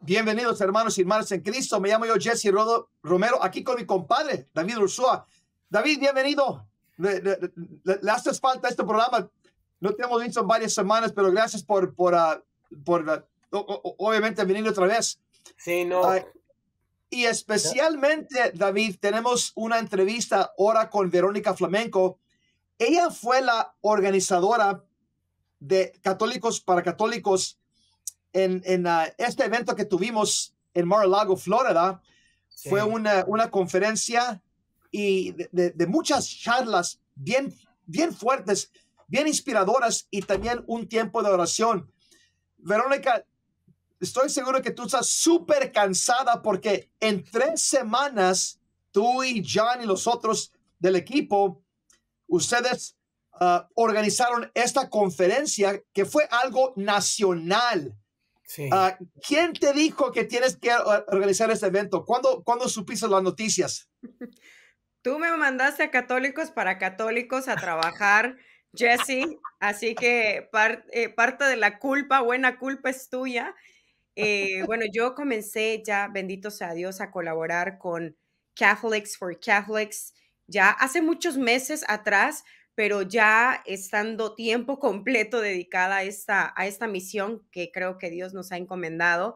Bienvenidos hermanos y hermanas en Cristo. Me llamo yo Jesse Rodo, Romero, aquí con mi compadre David Ursúa. David, bienvenido. Le, haces falta este programa. No te hemos visto en varias semanas, pero gracias por, por, ah, por ah, obviamente venir otra vez. Sí, no. Ah, y especialmente, David, tenemos una entrevista ahora con Verónica Flamenco. Ella fue la organizadora de Católicos para Católicos en, ah, este evento que tuvimos en Mar-a-Lago, Florida, fue una, una, conferencia y de, muchas charlas bien, bien fuertes, bien inspiradoras y también un tiempo de oración. Verónica, estoy seguro que tú estás súper cansada porque en tres semanas, tú y John y los otros del equipo, ustedes ah, organizaron esta conferencia que fue algo nacional Ah, ¿Quién te dijo que tienes que organizar este evento? ¿Cuándo, ¿Cuándo supiste las noticias? Tú me mandaste a Católicos para Católicos a trabajar, Jesse, así que eh, parte de la culpa, buena culpa es tuya. Eh, bueno, yo comencé ya, bendito sea Dios, a colaborar con Catholics for Catholics ya hace muchos meses atrás, pero ya estando tiempo completo dedicada a esta, a esta misión que creo que Dios nos ha encomendado,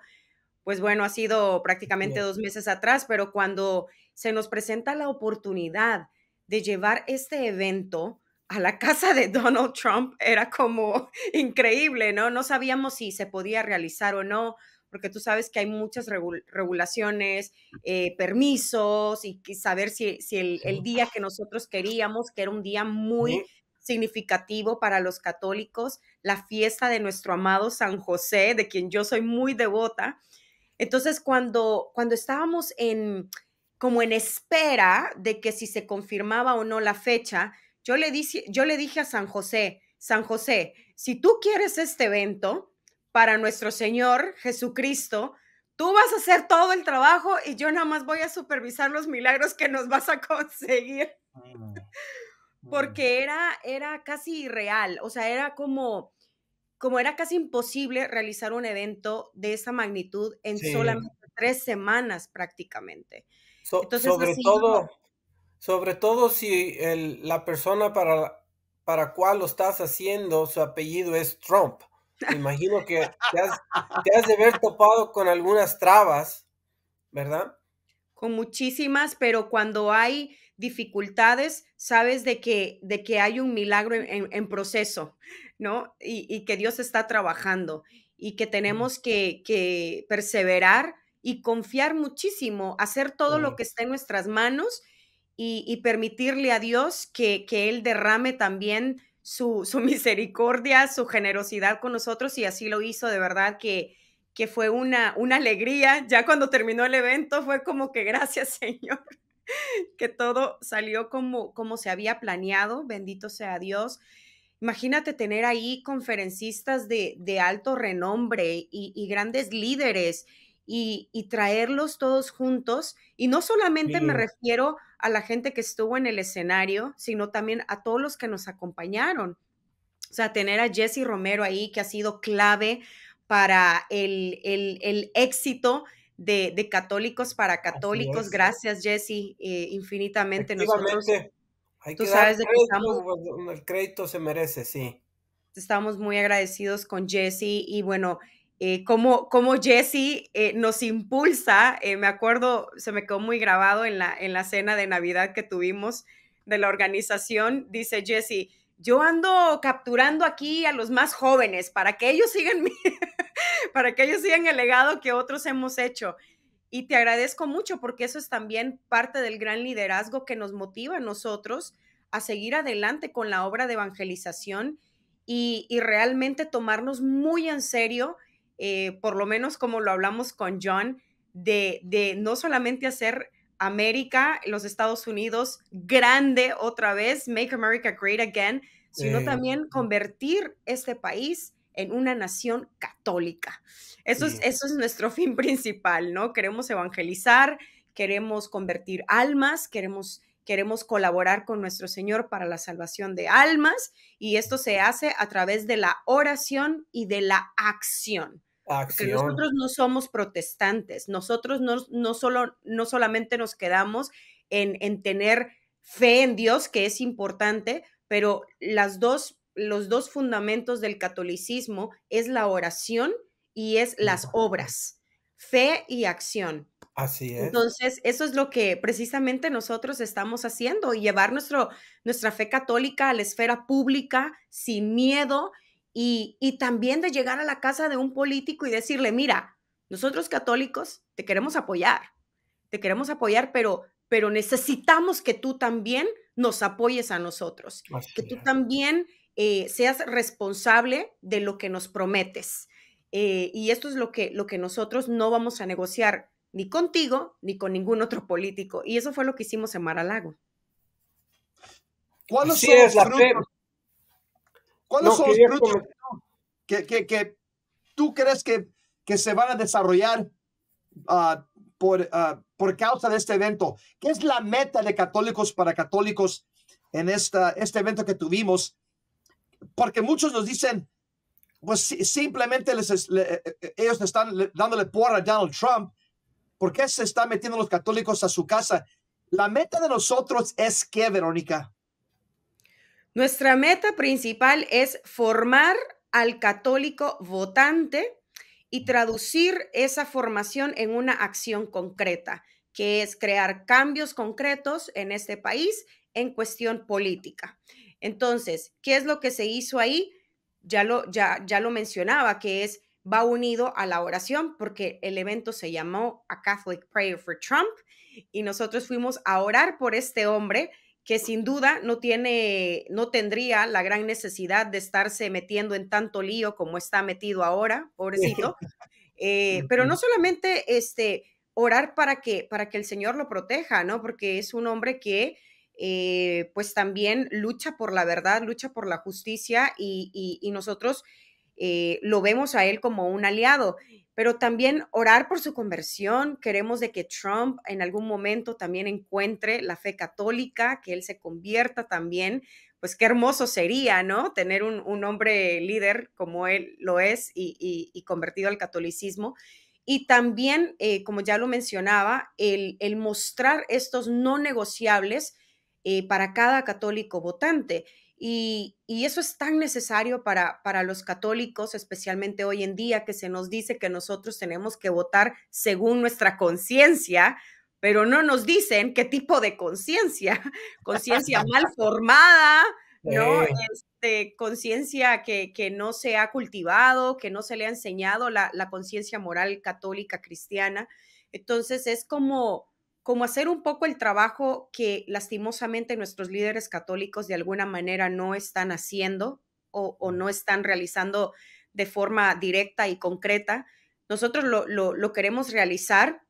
pues bueno, ha sido prácticamente dos meses atrás, pero cuando se nos presenta la oportunidad de llevar este evento a la casa de Donald Trump, era como increíble, ¿no? No sabíamos si se podía realizar o no, porque tú sabes que hay muchas regulaciones, eh, permisos y saber si, el, el, día que nosotros queríamos, que era un día muy significativo para los católicos, la fiesta de nuestro amado San José, de quien yo soy muy devota. Entonces, cuando, cuando estábamos en como en espera de que si se confirmaba o no la fecha, yo le, dije, yo le dije a San José, San José, si tú quieres este evento, para nuestro Señor Jesucristo, tú vas a hacer todo el trabajo y yo nada más voy a supervisar los milagros que nos vas a conseguir. Mm, mm. Porque era, era casi irreal, o sea, era como, como era casi imposible realizar un evento de esa magnitud en solamente tres semanas prácticamente. sobre todo, sobre todo si la persona para, para cual lo estás haciendo, su apellido es Trump imagino que te has, de haber topado con algunas trabas, ¿verdad? Con muchísimas, pero cuando hay dificultades, sabes de que, de que hay un milagro en, proceso, ¿no? Y, que Dios está trabajando y que mm. tenemos que, perseverar y confiar muchísimo, hacer todo lo mm. que está en nuestras manos y, y permitirle a Dios que, que Él derrame también su, misericordia, su generosidad con nosotros y así lo hizo, de verdad que, que fue una, una alegría. Ya cuando terminó el evento fue como que gracias Señor, que todo salió como, como se había planeado, bendito sea Dios. Imagínate tener ahí conferencistas de, de alto renombre y, grandes líderes y, traerlos todos juntos. Y no solamente me refiero a la gente que estuvo en el escenario, sino también a todos los que nos acompañaron. O sea, tener a Jesse Romero ahí, que ha sido clave para el, éxito de, Católicos para Católicos. ¿eh? Gracias, Jesse, eh, infinitamente. Nosotros, tú sabes de que estamos. Pues, el crédito se merece, sí. Estamos muy agradecidos con Jesse y bueno, eh, cómo, Jesse eh, nos impulsa. Eh, me acuerdo, se me quedó muy grabado en la, en la cena de Navidad que tuvimos de la organización. Dice Jesse, yo ando capturando aquí a los más jóvenes para que ellos sigan, para que ellos sigan el legado que otros hemos hecho. Y te agradezco mucho porque eso es también parte del gran liderazgo que nos motiva a nosotros a seguir adelante con la obra de evangelización y, y realmente tomarnos muy en serio eh, por lo menos como lo hablamos con John, de, no solamente hacer América, los Estados Unidos, grande otra vez, Make America Great Again, sino eh, también convertir este país en una nación católica. Eso, es, eso es nuestro fin principal, ¿no? Queremos evangelizar, queremos convertir almas, queremos, queremos colaborar con nuestro Señor para la salvación de almas y esto se hace a través de la oración y de la acción nosotros no somos protestantes, nosotros no, solo, no solamente nos quedamos en, en tener fe en Dios, que es importante, pero las dos, los dos fundamentos del catolicismo es la oración y es las obras, fe y acción. Así es. Entonces, eso es lo que precisamente nosotros estamos haciendo, llevar nuestro, nuestra fe católica a la esfera pública sin miedo y, también de llegar a la casa de un político y decirle, mira, nosotros católicos te queremos apoyar, te queremos apoyar, pero, pero necesitamos que tú también nos apoyes a nosotros, que tú también eh, seas responsable de lo que nos prometes. Eh, y esto es lo que, lo que nosotros no vamos a negociar ni contigo ni con ningún otro político. Y eso fue lo que hicimos en Maralago. ¿Cuáles ¿Cuáles son los que, tú crees que, se van a desarrollar ah, ah, por, causa de este evento? ¿Qué es la meta de Católicos para Católicos en esta, este evento que tuvimos? Porque muchos nos dicen, pues simplemente eh, eh, ellos están dándole porra a Donald Trump. ¿Por qué se están metiendo los católicos a su casa? La meta de nosotros es que, Verónica? Nuestra meta principal es formar al católico votante y traducir esa formación en una acción concreta, que es crear cambios concretos en este país en cuestión política. Entonces, ¿qué es lo que se hizo ahí? Ya lo, ya, lo mencionaba, que es va unido a la oración porque el evento se llamó A Catholic Prayer for Trump y nosotros fuimos a orar por este hombre que sin duda no tiene, no tendría la gran necesidad de estarse metiendo en tanto lío como está metido ahora, pobrecito. Eh, pero no solamente este, orar para que, para que el Señor lo proteja, ¿no? Porque es un hombre que eh, pues también lucha por la verdad, lucha por la justicia y nosotros eh, lo vemos a él como un aliado, pero también orar por su conversión. Queremos de que Trump en algún momento también encuentre la fe católica, que él se convierta también. Pues qué hermoso sería, ¿no? Tener un, hombre líder como él lo es y, convertido al catolicismo. Y también, eh, como ya lo mencionaba, el, mostrar estos no negociables eh, para cada católico votante. Y, eso es tan necesario para, para los católicos, especialmente hoy en día, que se nos dice que nosotros tenemos que votar según nuestra conciencia, pero no nos dicen qué tipo de conciencia, conciencia mal formada, ¿no? Este, conciencia que, no se ha cultivado, que no se le ha enseñado la conciencia moral católica cristiana. Entonces es como como hacer un poco el trabajo que lastimosamente nuestros líderes católicos de alguna manera no están haciendo o, no están realizando de forma directa y concreta. Nosotros lo, queremos realizar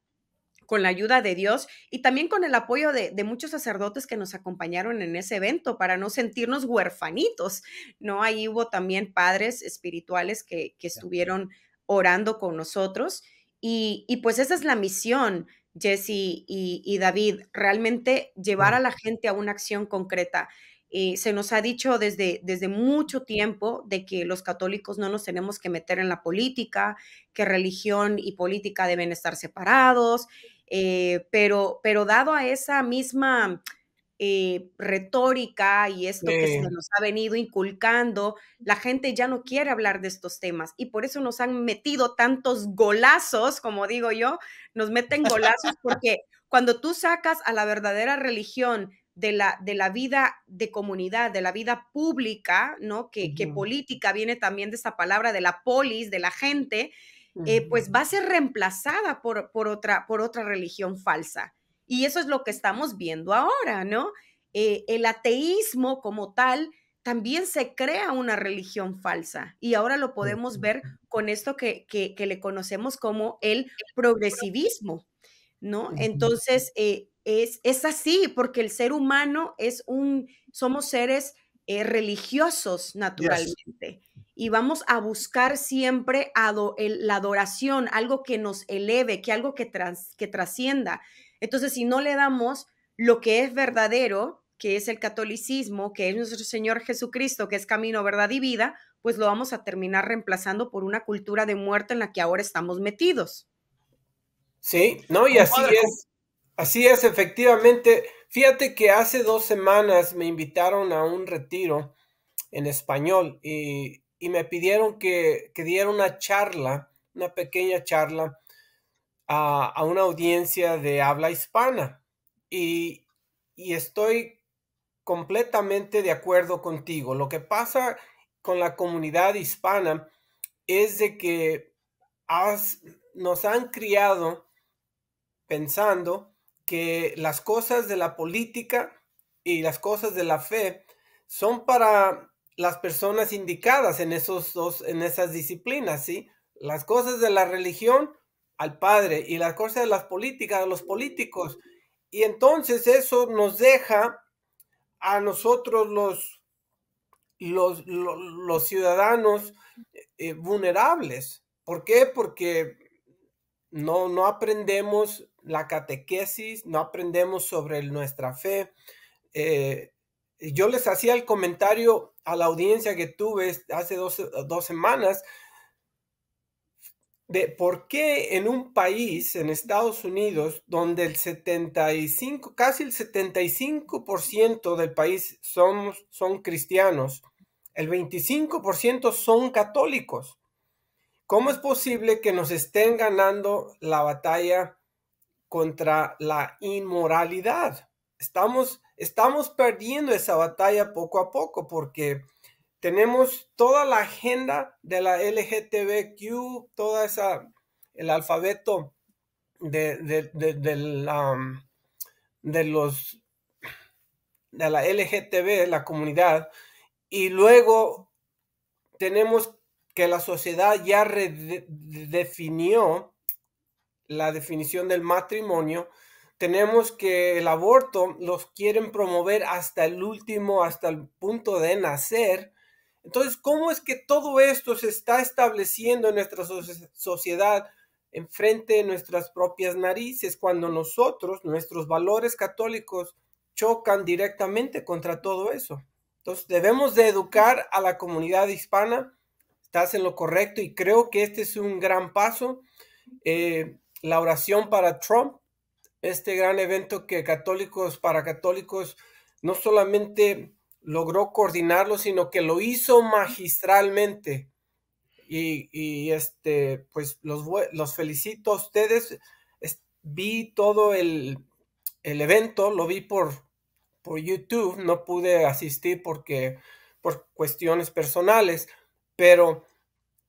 con la ayuda de Dios y también con el apoyo de, muchos sacerdotes que nos acompañaron en ese evento para no sentirnos huerfanitos, ¿no? Ahí hubo también padres espirituales que, estuvieron orando con nosotros y, y pues esa es la misión, Jesse y, David, realmente llevar a la gente a una acción concreta. Eh, se nos ha dicho desde, desde mucho tiempo de que los católicos no nos tenemos que meter en la política, que religión y política deben estar separados, eh, pero, pero dado a esa misma eh, retórica y esto que se nos ha venido inculcando, la gente ya no quiere hablar de estos temas y por eso nos han metido tantos golazos, como digo yo, nos meten golazos porque cuando tú sacas a la verdadera religión de la, de la vida de comunidad, de la vida pública, ¿no? Que, política viene también de esa palabra, de la polis, de la gente, eh, pues va a ser reemplazada por, otra, por otra religión falsa. Y eso es lo que estamos viendo ahora, ¿no? Eh, el ateísmo como tal también se crea una religión falsa y ahora lo podemos ver con esto que, que, le conocemos como el progresivismo, ¿no? Entonces, eh, es, es, así, porque el ser humano es un, somos seres eh, religiosos naturalmente y vamos a buscar siempre la adoración, algo que nos eleve, que algo que, que trascienda. Entonces, si no le damos lo que es verdadero, que es el catolicismo, que es nuestro Señor Jesucristo, que es camino, verdad y vida, pues lo vamos a terminar reemplazando por una cultura de muerte en la que ahora estamos metidos. Sí, no, y así es, así es, efectivamente. Fíjate que hace dos semanas me invitaron a un retiro en español y, me pidieron que diera una charla, una pequeña charla a, una audiencia de habla hispana. Y, estoy completamente de acuerdo contigo. Lo que pasa con la comunidad hispana es de que nos han criado pensando que las cosas de la política y las cosas de la fe son para las personas indicadas en, esos dos, en esas disciplinas, ¿sí? Las cosas de la religión al Padre y las cosas de las políticas, de los políticos. Y entonces eso nos deja a nosotros los, los, ciudadanos eh, vulnerables. ¿Por qué? Porque no, aprendemos la catequesis, no aprendemos sobre nuestra fe. Eh, yo les hacía el comentario a la audiencia que tuve hace dos semanas de por qué en un país, en Estados Unidos, donde el 75, casi el 75% del país son cristianos, el 25% son católicos. ¿Cómo es posible que nos estén ganando la batalla contra la inmoralidad? Estamos, estamos perdiendo esa batalla poco a poco porque tenemos toda la agenda de la LGTBQ, toda esa, el alfabeto de, de, de, um, los, de la LGTB, la comunidad, y luego tenemos que la sociedad ya redefinió la definición del matrimonio, tenemos que el aborto los quieren promover hasta el último, hasta el punto de nacer, entonces, ¿cómo es que todo esto se está estableciendo en nuestra sociedad enfrente de nuestras propias narices cuando nosotros, nuestros valores católicos, chocan directamente contra todo eso? Entonces, debemos de educar a la comunidad hispana. Estás en lo correcto y creo que este es un gran paso. Eh, la oración para Trump, este gran evento que católicos para católicos no solamente logró coordinarlo, sino que lo hizo magistralmente. Y, este, pues los, los, felicito a ustedes. vi todo el, evento, lo vi por, por YouTube, no pude asistir porque por cuestiones personales, pero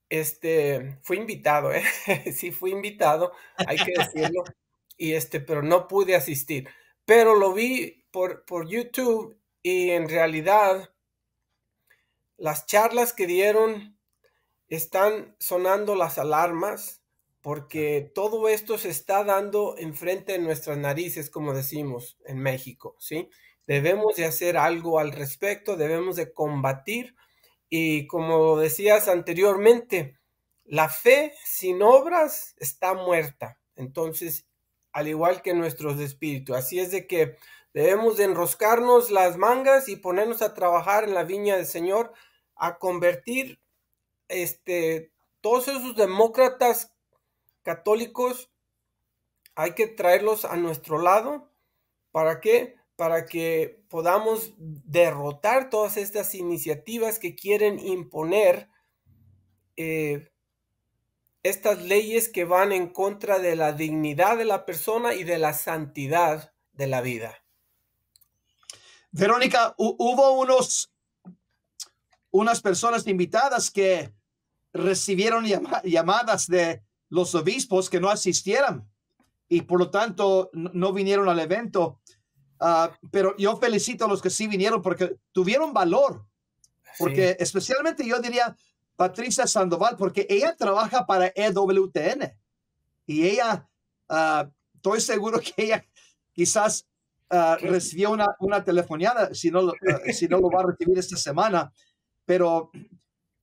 este fui invitado, ¿eh? sí fui invitado, hay que decirlo, y este, pero no pude asistir, pero lo vi por, por YouTube y en realidad las charlas que dieron están sonando las alarmas porque todo esto se está dando enfrente de nuestras narices, como decimos en México, ¿sí? Debemos de hacer algo al respecto, debemos de combatir y como decías anteriormente, la fe sin obras está muerta. Entonces, al igual que nuestros espíritus, así es de que Debemos de enroscarnos las mangas y ponernos a trabajar en la viña del Señor, a convertir este, todos esos demócratas católicos, hay que traerlos a nuestro lado. ¿Para qué? Para que podamos derrotar todas estas iniciativas que quieren imponer eh, estas leyes que van en contra de la dignidad de la persona y de la santidad de la vida. Verónica, hubo unos, unas personas invitadas que recibieron llamadas de los obispos que no asistieran y por lo tanto no vinieron al evento. Ah, pero yo felicito a los que sí vinieron porque tuvieron valor. Porque especialmente yo diría Patricia Sandoval, porque ella trabaja para EWTN y ella, ah, estoy seguro que ella quizás Ah, recibió una, una si no, eh, si no lo va a recibir esta semana, pero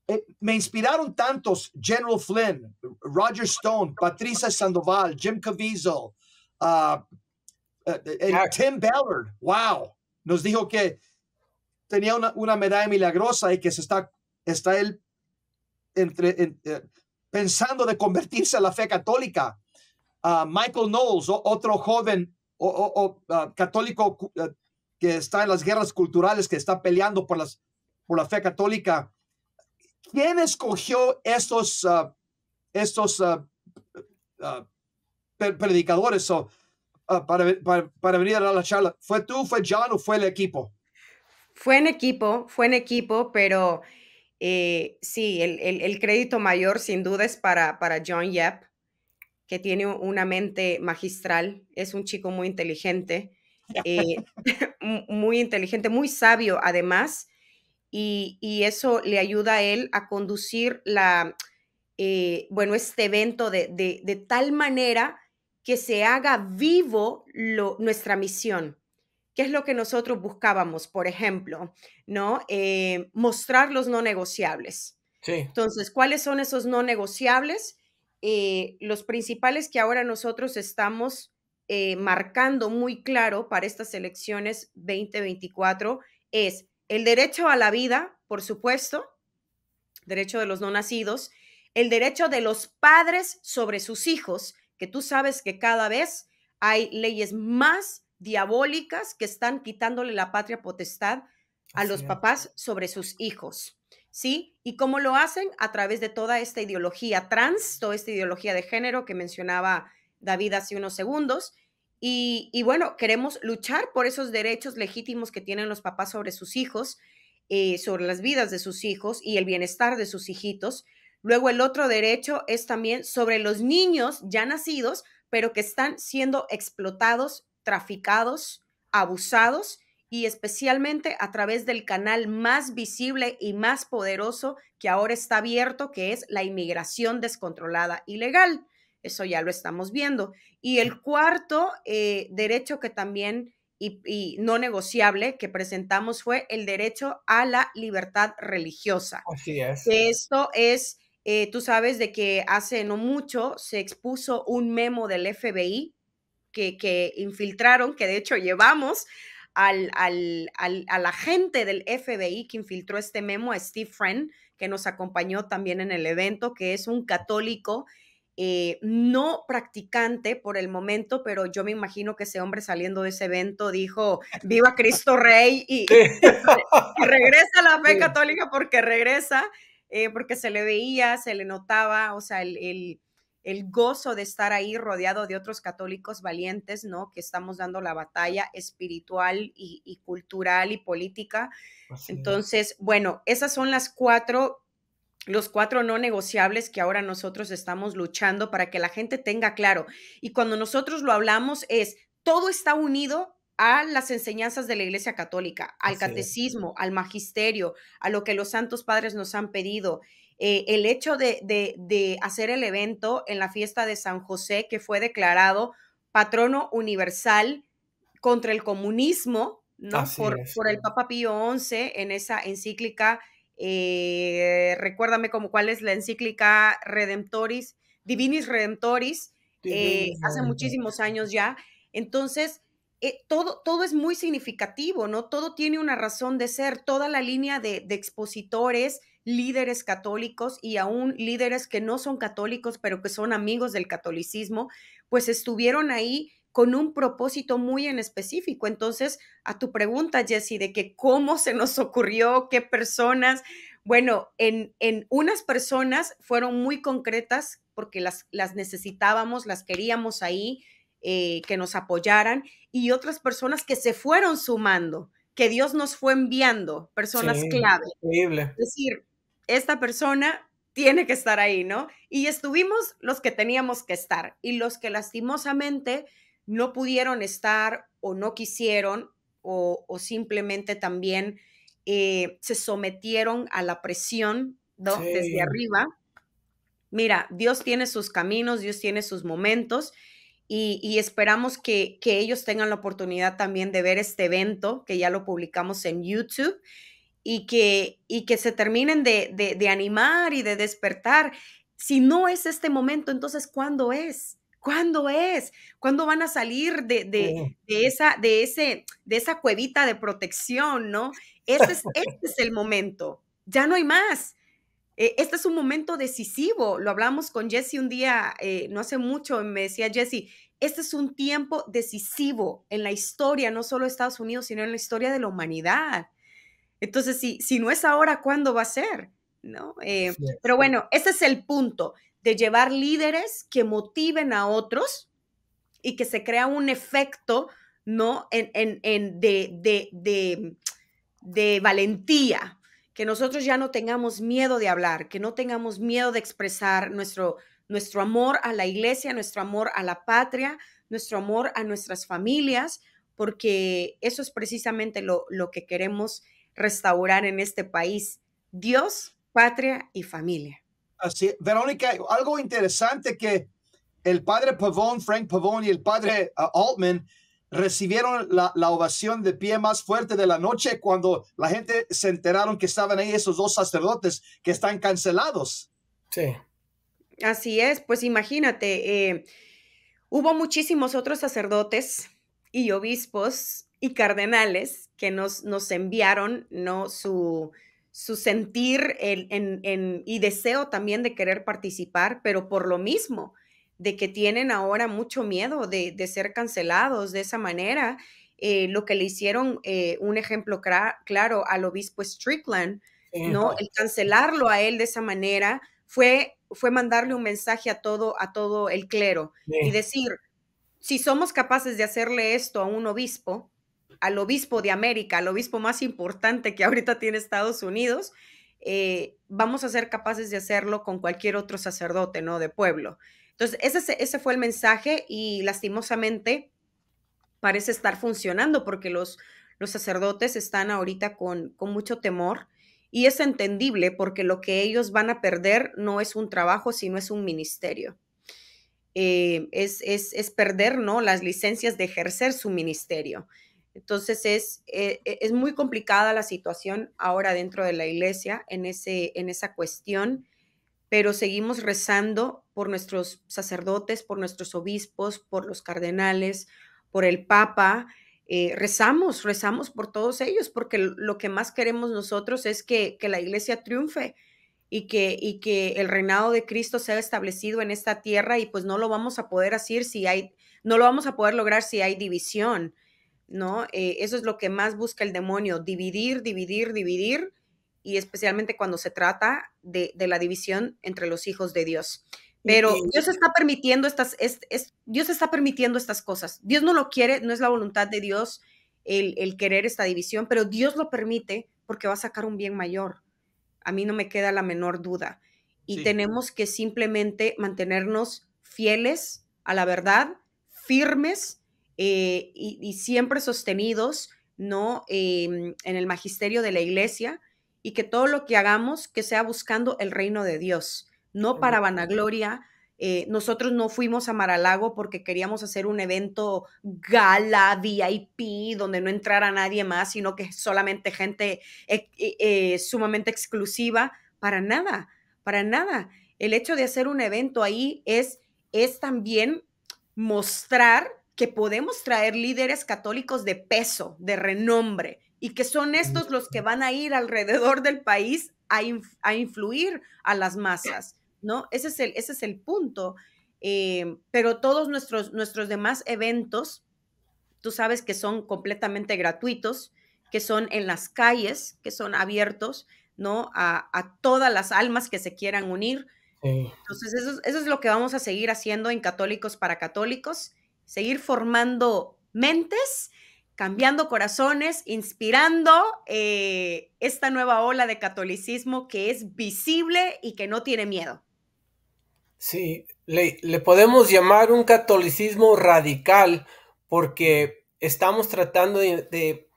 eh, me inspiraron tantos, General Flynn, Roger Stone, Patricia Sandoval, Jim Caviezel, ah, eh, ah. Tim Ballard, wow, nos dijo que tenía una, una, medalla milagrosa y que se está, está él entre, pensando de convertirse a la fe católica. Michael Knowles, otro joven o, ah, católico eh, que está en las guerras culturales, que está peleando por, las, por la fe católica, ¿quién escogió estos, ah, ah, predicadores para, venir a la charla? ¿Fue tú, fue John o fue el equipo? Fue en equipo, fue en equipo, pero eh, sí, el, crédito mayor sin duda es para, para John Yep que tiene una mente magistral, es un chico muy inteligente, eh, muy inteligente, muy sabio además, y, eso le ayuda a él a conducir la, eh, bueno, este evento de, de, tal manera que se haga vivo nuestra misión. ¿Qué es lo que nosotros buscábamos, por ejemplo? ¿No? Eh, mostrar los no negociables. Entonces, ¿cuáles son esos no negociables? Eh, los principales que ahora nosotros estamos eh, marcando muy claro para estas elecciones 2024 es el derecho a la vida, por supuesto, derecho de los no nacidos, el derecho de los padres sobre sus hijos, que tú sabes que cada vez hay leyes más diabólicas que están quitándole la patria potestad a los papás sobre sus hijos. ¿sí? ¿Y cómo lo hacen? A través de toda esta ideología trans, toda esta ideología de género que mencionaba David hace unos segundos. Y, bueno, queremos luchar por esos derechos legítimos que tienen los papás sobre sus hijos, eh, sobre las vidas de sus hijos y el bienestar de sus hijitos. Luego el otro derecho es también sobre los niños ya nacidos, pero que están siendo explotados, traficados, abusados y especialmente a través del canal más visible y más poderoso que ahora está abierto, que es la inmigración descontrolada ilegal. Eso ya lo estamos viendo. Y el cuarto eh, derecho que también y, no negociable que presentamos fue el derecho a la libertad religiosa. Así es. Esto es, eh, tú sabes de que hace no mucho se expuso un memo del FBI que, que infiltraron, que de hecho llevamos al, al, al, agente del FBI que infiltró este memo, a Steve Friend, que nos acompañó también en el evento, que es un católico eh, no practicante por el momento, pero yo me imagino que ese hombre saliendo de ese evento dijo, viva Cristo Rey y, regresa a la fe católica porque regresa, eh, porque se le veía, se le notaba, o sea, el el gozo de estar ahí rodeado de otros católicos valientes, ¿no? Que estamos dando la batalla espiritual y, cultural y política. Entonces, bueno, esas son las cuatro, los cuatro no negociables que ahora nosotros estamos luchando para que la gente tenga claro. Y cuando nosotros lo hablamos es, todo está unido a las enseñanzas de la Iglesia Católica, al catecismo, al magisterio, a lo que los santos padres nos han pedido. Eh, el hecho de, hacer el evento en la fiesta de San José, que fue declarado patrono universal contra el comunismo, ¿no? Por, el Papa Pío XI en esa encíclica, eh, recuérdame como cuál es la encíclica Redemptoris, Divinis Redemptoris, eh, hace muchísimos años ya. Entonces, todo, todo es muy significativo, ¿no? Todo tiene una razón de ser, toda la línea de, de expositores líderes católicos y aún líderes que no son católicos, pero que son amigos del catolicismo, pues estuvieron ahí con un propósito muy en específico. Entonces, a tu pregunta, Jesse, de que cómo se nos ocurrió, qué personas, bueno, en, en unas personas fueron muy concretas porque las, las necesitábamos, las queríamos ahí, eh, que nos apoyaran, y otras personas que se fueron sumando, que Dios nos fue enviando, personas clave. Increíble. Es decir, esta persona tiene que estar ahí, ¿no? Y estuvimos los que teníamos que estar y los que lastimosamente no pudieron estar o no quisieron o, simplemente también eh, se sometieron a la presión desde arriba. Mira, Dios tiene sus caminos, Dios tiene sus momentos y, esperamos que, que ellos tengan la oportunidad también de ver este evento que ya lo publicamos en YouTube y que, y que se terminen de, animar y de despertar. Si no es este momento, entonces ¿cuándo es? ¿Cuándo es? ¿Cuándo van a salir de, esa, de, ese, de esa cuevita de protección, no? Este es, el momento. Ya no hay más. E, este es un momento decisivo. Lo hablamos con Jesse un día, eh, no hace mucho, me decía Jesse, este es un tiempo decisivo en la historia, no solo de Estados Unidos, sino en la historia de la humanidad. Entonces, si, si no es ahora, ¿cuándo va a ser? ¿No? Eh, pero bueno, ese es el punto de llevar líderes que motiven a otros y que se crea un efecto, ¿no? En, en, de, valentía, que nosotros ya no tengamos miedo de hablar, que no tengamos miedo de expresar nuestro, nuestro amor a la iglesia, nuestro amor a la patria, nuestro amor a nuestras familias, porque eso es precisamente lo, lo que queremos restaurar en este país. Dios, patria y familia. Así, Verónica, algo interesante que el padre Pavón, Frank Pavón y el padre uh, Altman recibieron la, ovación de pie más fuerte de la noche cuando la gente se enteraron que estaban ahí esos dos sacerdotes que están cancelados. Sí. Así es, pues imagínate, eh, hubo muchísimos otros sacerdotes y obispos y cardenales que nos, nos enviaron, ¿no? Su, sentir y deseo también de querer participar, pero por lo mismo, de que tienen ahora mucho miedo de, ser cancelados de esa manera. Eh, lo que le hicieron, eh, un ejemplo claro, al obispo Strickland, ¿no? El cancelarlo a él de esa manera fue, fue mandarle un mensaje a todo, a todo el clero y decir, si somos capaces de hacerle esto a un obispo, al obispo de América, al obispo más importante que ahorita tiene Estados Unidos, eh, vamos a ser capaces de hacerlo con cualquier otro sacerdote, ¿no? De pueblo. Entonces, ese, ese fue el mensaje y lastimosamente parece estar funcionando porque los, los sacerdotes están ahorita con, con mucho temor y es entendible porque lo que ellos van a perder no es un trabajo, sino es un ministerio. Eh, es, es, perder ¿no? las licencias de ejercer su ministerio. Entonces eh, e, es, muy complicada la situación ahora dentro de la iglesia en, esa cuestión, pero seguimos rezando por nuestros sacerdotes, por nuestros obispos, por los cardenales, por el Papa. Eh, rezamos, rezamos por todos ellos, porque lo que más queremos nosotros es que, la iglesia triunfe, y que, y que el reinado de Cristo sea establecido en esta tierra y pues no lo vamos a poder hacer si hay, no lo vamos a poder lograr si hay división. ¿no? Eh, eso es lo que más busca el demonio, dividir, dividir, dividir, y especialmente cuando se trata de, la división entre los hijos de Dios. Pero Dios está permitiendo estas, es, Dios está permitiendo estas cosas. Dios no lo quiere, no es la voluntad de Dios el, querer esta división, pero Dios lo permite porque va a sacar un bien mayor. A mí no me queda la menor duda. Y tenemos que simplemente mantenernos fieles a la verdad, firmes eh, y, siempre sostenidos, ¿no? Em, en el magisterio de la iglesia y que todo lo que hagamos que sea buscando el reino de Dios, no para vanagloria. Eh, nosotros no fuimos a Maralago porque queríamos hacer un evento gala, VIP, donde no entrara nadie más, sino que solamente gente eh, sumamente exclusiva. Para nada, para nada. El hecho de hacer un evento ahí es, es también mostrar que podemos traer líderes católicos de peso, de renombre, y que son estos los que van a ir alrededor del país a, influir a las masas, ¿no? Ese es el, ese es el punto. Eh, pero todos nuestros, nuestros demás eventos, tú sabes que son completamente gratuitos, que son en las calles, que son abiertos, ¿no? A, todas las almas que se quieran unir. Entonces, eso es lo que vamos a seguir haciendo en Católicos para Católicos seguir formando mentes, cambiando corazones, inspirando eh, esta nueva ola de catolicismo que es visible y que no tiene miedo. Sí, le, podemos llamar un catolicismo radical porque estamos tratando de,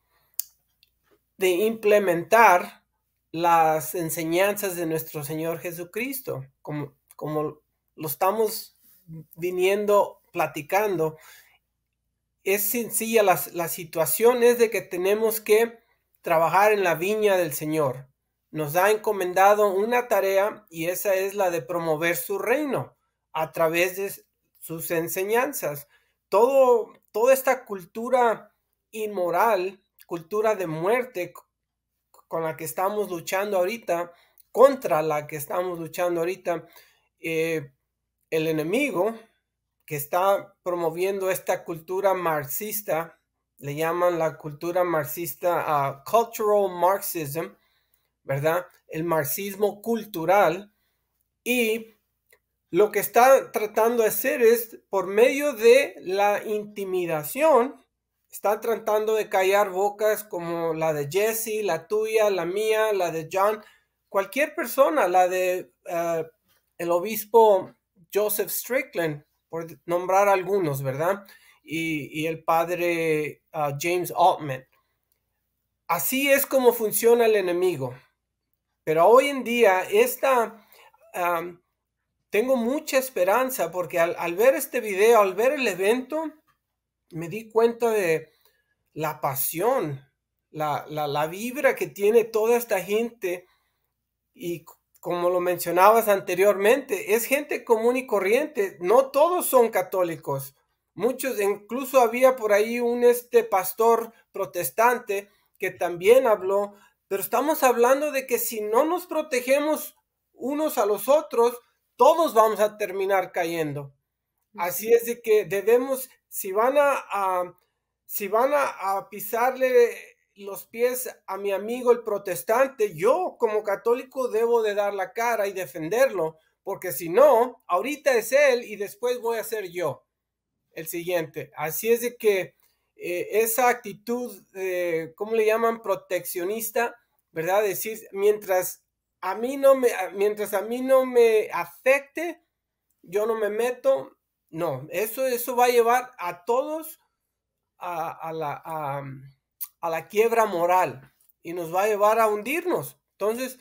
implementar las enseñanzas de nuestro Señor Jesucristo, como, como lo estamos viniendo platicando, es sencilla la, situación, es de que tenemos que trabajar en la viña del Señor. Nos ha encomendado una tarea y esa es la de promover su reino a través de sus enseñanzas. Todo, toda esta cultura inmoral, cultura de muerte con la que estamos luchando ahorita, contra la que estamos luchando ahorita, eh, el enemigo que está promoviendo esta cultura marxista, le llaman la cultura marxista a cultural marxism, ¿verdad? El marxismo cultural. Y lo que está tratando de hacer es, por medio de la intimidación, está tratando de callar bocas como la de Jesse, la tuya, la mía, la de John, cualquier persona, la de eh, el obispo Joseph Strickland, por nombrar algunos, ¿verdad? Y, el padre ah, James Altman. Así es como funciona el enemigo. Pero hoy en día, esta, tengo mucha esperanza porque al, ver este video, al ver el evento, me di cuenta de la pasión, la, la, vibra que tiene toda esta gente y como lo mencionabas anteriormente, es gente común y corriente, no todos son católicos. Muchos, incluso había por ahí un este pastor protestante que también habló, pero estamos hablando de que si no nos protegemos unos a los otros, todos vamos a terminar cayendo. Así es de que debemos, si van a, si van a pisarle los pies a mi amigo el protestante, yo como católico debo de dar la cara y defenderlo, porque si no, ahorita es él y después voy a ser yo el siguiente. Así es de que eh, esa actitud, eh, ¿cómo le llaman? Proteccionista, ¿verdad? Decir, mientras a mí no me, mientras a mí no me afecte, yo no me meto. No, eso, eso va a llevar a todos a, la... A, a la quiebra moral y nos va a llevar a hundirnos. Entonces,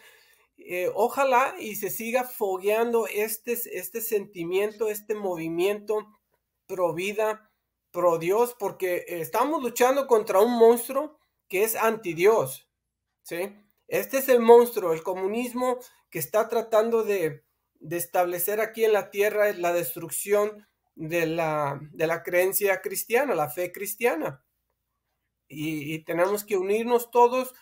eh, ojalá y se siga fogueando este, este sentimiento, este movimiento pro vida, pro Dios, porque estamos luchando contra un monstruo que es anti Dios. ¿sí? Este es el monstruo, el comunismo que está tratando de, de establecer aquí en la tierra la destrucción de la, de la creencia cristiana, la fe cristiana y, tenemos que unirnos todos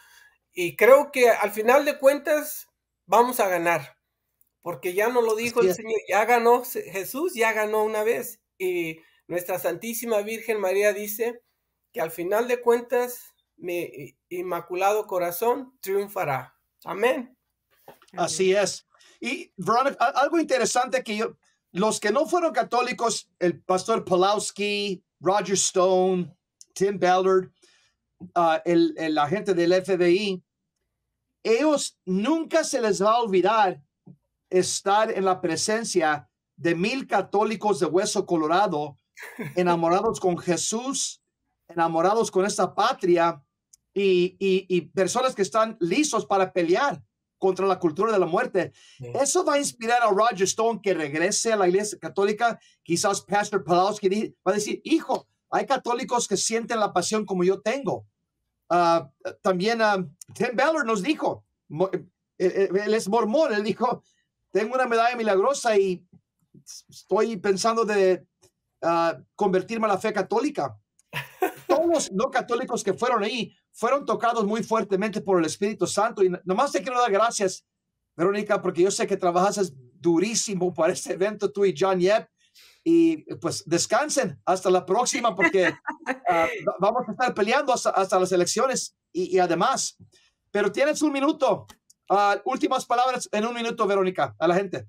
y creo que al final de cuentas vamos a ganar, porque ya no lo dijo el Señor, ya ganó Jesús, ya ganó una vez. Y nuestra Santísima Virgen María dice que al final de cuentas mi inmaculado corazón triunfará. Amén. Así es. Y algo interesante que yo, los que no fueron católicos, el pastor Polowski, Roger Stone, Tim Ballard, el, el, agente del FBI, ellos nunca se les va a olvidar estar en la presencia de mil católicos de hueso colorado enamorados con Jesús, enamorados con esta patria y, personas que están listos para pelear contra la cultura de la muerte. Eso va a inspirar a Roger Stone que regrese a la iglesia católica. Quizás Pastor que va a decir, hijo, hay católicos que sienten la pasión como yo tengo. Ah, también ah, Tim Beller nos dijo, eh, eh, eh, él es mormón, él dijo, tengo una medalla milagrosa y estoy pensando de ah, convertirme a la fe católica. Todos los no católicos que fueron ahí fueron tocados muy fuertemente por el Espíritu Santo. Y nomás te quiero dar gracias, Verónica, porque yo sé que trabajas durísimo para este evento, tú y John Yep y pues descansen hasta la próxima porque ah, vamos a estar peleando hasta, las elecciones y, además, pero tienes un minuto, ah, últimas palabras en un minuto, Verónica, a la gente.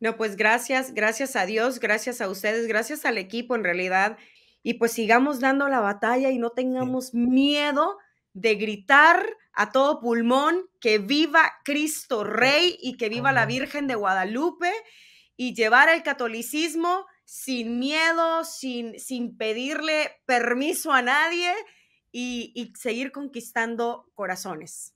No, pues gracias, gracias a Dios, gracias a ustedes, gracias al equipo en realidad y pues sigamos dando la batalla y no tengamos miedo de gritar a todo pulmón que viva Cristo Rey y que viva la Virgen de Guadalupe y llevar al catolicismo sin miedo, sin, sin pedirle permiso a nadie y, y seguir conquistando corazones.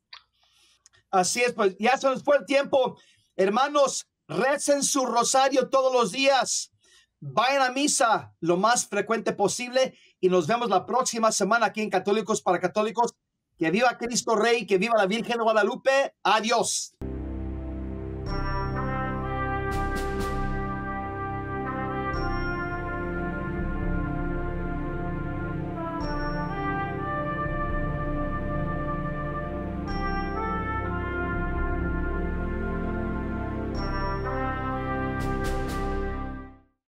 Así es, pues ya se nos fue el tiempo. Hermanos, recen su rosario todos los días. Vayan a misa lo más frecuente posible y nos vemos la próxima semana aquí en Católicos para Católicos. Que viva Cristo Rey, que viva la Virgen de Guadalupe. Adiós.